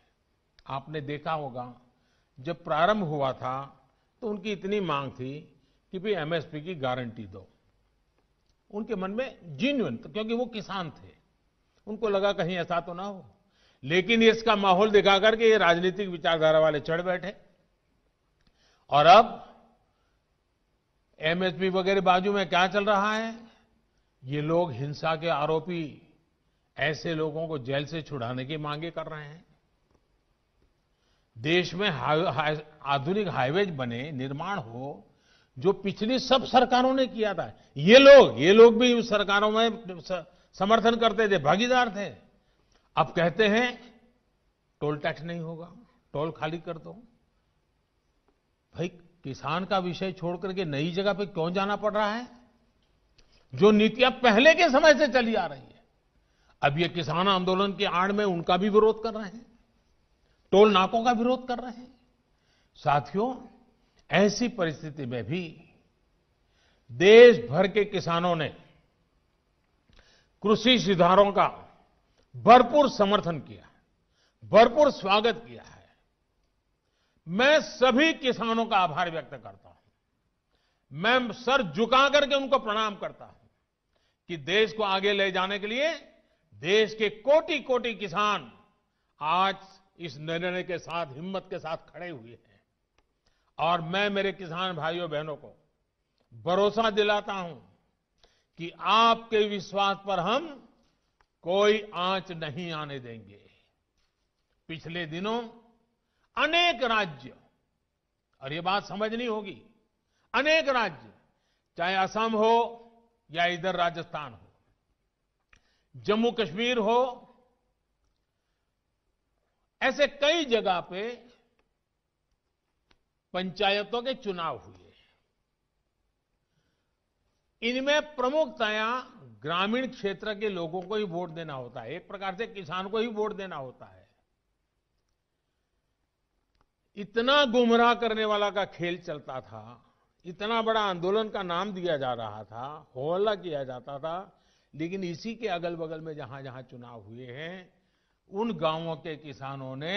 आपने देखा होगा जब प्रारंभ हुआ था तो उनकी इतनी मांग थी कि भाई एमएसपी की गारंटी दो उनके मन में जीन्यून तो क्योंकि वो किसान थे उनको लगा कहीं ऐसा तो ना हो लेकिन इसका माहौल दिखा करके ये राजनीतिक विचारधारा वाले चढ़ बैठे और अब एमएसपी वगैरह बाजू में क्या चल रहा है ये लोग हिंसा के आरोपी ऐसे लोगों को जेल से छुड़ाने की मांगे कर रहे हैं देश में आधुनिक हाईवेज बने निर्माण हो जो पिछली सब सरकारों ने किया था ये लोग ये लोग भी उस सरकारों में समर्थन करते थे भागीदार थे अब कहते हैं टोल टैक्स नहीं होगा टोल खाली कर दो भाई किसान का विषय छोड़कर के नई जगह पे क्यों जाना पड़ रहा है जो नीतियां पहले के समय से चली आ रही है अब ये किसान आंदोलन की आड़ में उनका भी विरोध कर रहे हैं टोल नाकों का विरोध कर रहे हैं साथियों ऐसी परिस्थिति में भी देश भर के किसानों ने कृषि सुधारों का भरपूर समर्थन किया भरपूर स्वागत किया है मैं सभी किसानों का आभार व्यक्त करता हूं मैं सर झुका करके उनको प्रणाम करता हूं कि देश को आगे ले जाने के लिए देश के कोटि कोटि किसान आज इस निर्णय के साथ हिम्मत के साथ खड़े हुए हैं और मैं मेरे किसान भाइयों बहनों को भरोसा दिलाता हूं कि आपके विश्वास पर हम कोई आंच नहीं आने देंगे पिछले दिनों अनेक राज्य और ये बात समझनी होगी अनेक राज्य चाहे असम हो या इधर राजस्थान हो जम्मू कश्मीर हो ऐसे कई जगह पे पंचायतों के चुनाव हुए इनमें प्रमुखतया ग्रामीण क्षेत्र के लोगों को ही वोट देना होता है एक प्रकार से किसान को ही वोट देना होता है इतना गुमराह करने वाला का खेल चलता था इतना बड़ा आंदोलन का नाम दिया जा रहा था हल्ला किया जाता था लेकिन इसी के अगल बगल में जहां जहां चुनाव हुए हैं उन गांवों के किसानों ने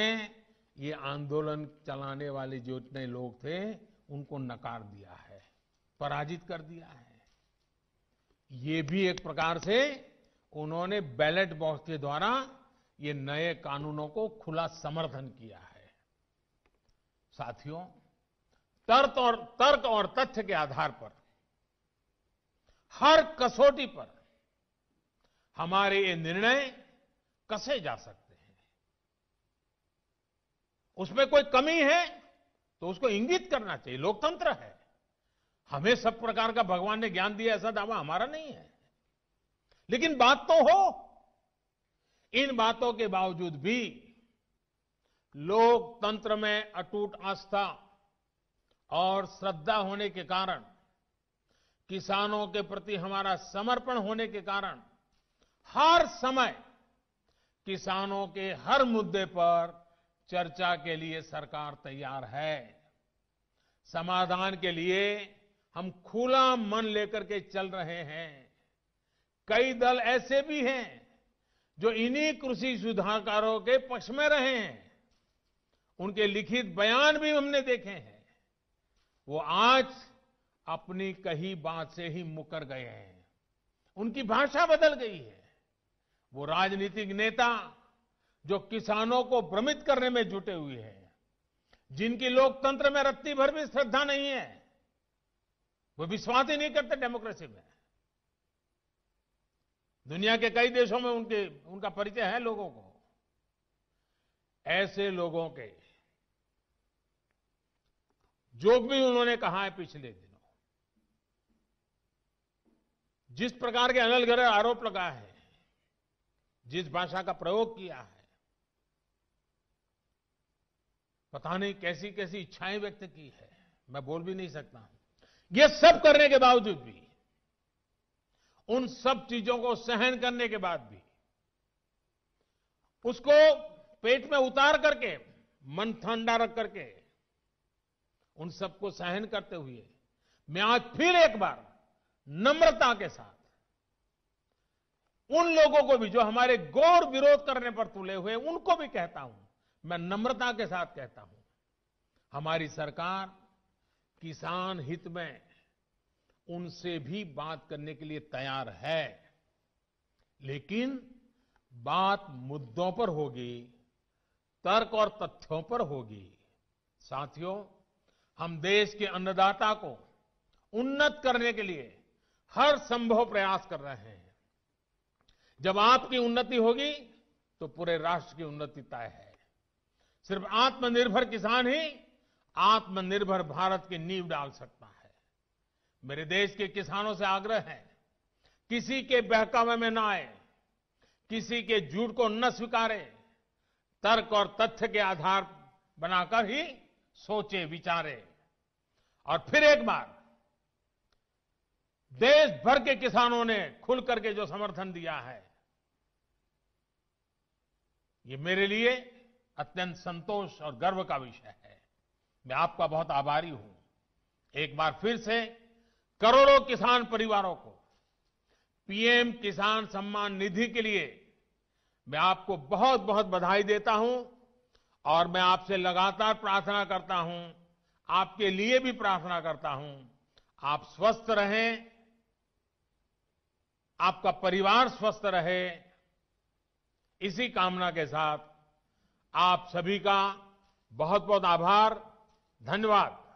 ये आंदोलन चलाने वाले जितने लोग थे उनको नकार दिया है पराजित कर दिया है ये भी एक प्रकार से उन्होंने बैलेट बॉक्स के द्वारा ये नए कानूनों को खुला समर्थन किया है साथियों तर्क और तर्क और तथ्य के आधार पर हर कसौटी पर हमारे ये निर्णय कसे जा सकते हैं उसमें कोई कमी है तो उसको इंगित करना चाहिए लोकतंत्र है हमें सब प्रकार का भगवान ने ज्ञान दिया ऐसा दावा हमारा नहीं है लेकिन बात तो हो इन बातों के बावजूद भी लोकतंत्र में अटूट आस्था और श्रद्धा होने के कारण किसानों के प्रति हमारा समर्पण होने के कारण हर समय किसानों के हर मुद्दे पर चर्चा के लिए सरकार तैयार है समाधान के लिए हम खुला मन लेकर के चल रहे हैं कई दल ऐसे भी हैं जो इन्हीं कृषि सुधारकारों के पक्ष में रहे हैं उनके लिखित बयान भी हमने देखे हैं वो आज अपनी कही बात से ही मुकर गए हैं उनकी भाषा बदल गई है वो राजनीतिक नेता जो किसानों को भ्रमित करने में जुटे हुए हैं जिनकी लोकतंत्र में रत्ती भर भी श्रद्धा नहीं है वो विश्वास ही नहीं करते डेमोक्रेसी में दुनिया के कई देशों में उनके उनका परिचय है लोगों को ऐसे लोगों के जो भी उन्होंने कहा है पिछले दिनों जिस प्रकार के अनल आरोप लगाए हैं जिस भाषा का प्रयोग किया है पता नहीं कैसी कैसी इच्छाएं व्यक्त की है मैं बोल भी नहीं सकता हूं ये सब करने के बावजूद भी उन सब चीजों को सहन करने के बाद भी उसको पेट में उतार करके मन ठंडा रख करके उन सबको सहन करते हुए मैं आज फिर एक बार नम्रता के साथ उन लोगों को भी जो हमारे गौर विरोध करने पर तुले हुए उनको भी कहता हूं मैं नम्रता के साथ कहता हूं हमारी सरकार किसान हित में उनसे भी बात करने के लिए तैयार है लेकिन बात मुद्दों पर होगी तर्क और तथ्यों पर होगी साथियों हम देश के अन्नदाता को उन्नत करने के लिए हर संभव प्रयास कर रहे हैं जब आपकी उन्नति होगी तो पूरे राष्ट्र की उन्नति तय है सिर्फ आत्मनिर्भर किसान ही आत्मनिर्भर भारत की नींव डाल सकता है मेरे देश के किसानों से आग्रह है किसी के बहकावे में ना आए किसी के झूठ को न स्वीकारे तर्क और तथ्य के आधार बनाकर ही सोचे विचारे और फिर एक बार देश भर के किसानों ने खुल करके जो समर्थन दिया है ये मेरे लिए अत्यंत संतोष और गर्व का विषय है मैं आपका बहुत आभारी हूं एक बार फिर से करोड़ों किसान परिवारों को पीएम किसान सम्मान निधि के लिए मैं आपको बहुत बहुत बधाई देता हूं और मैं आपसे लगातार प्रार्थना करता हूं आपके लिए भी प्रार्थना करता हूं आप स्वस्थ रहें आपका परिवार स्वस्थ रहे इसी कामना के साथ आप सभी का बहुत बहुत आभार धन्यवाद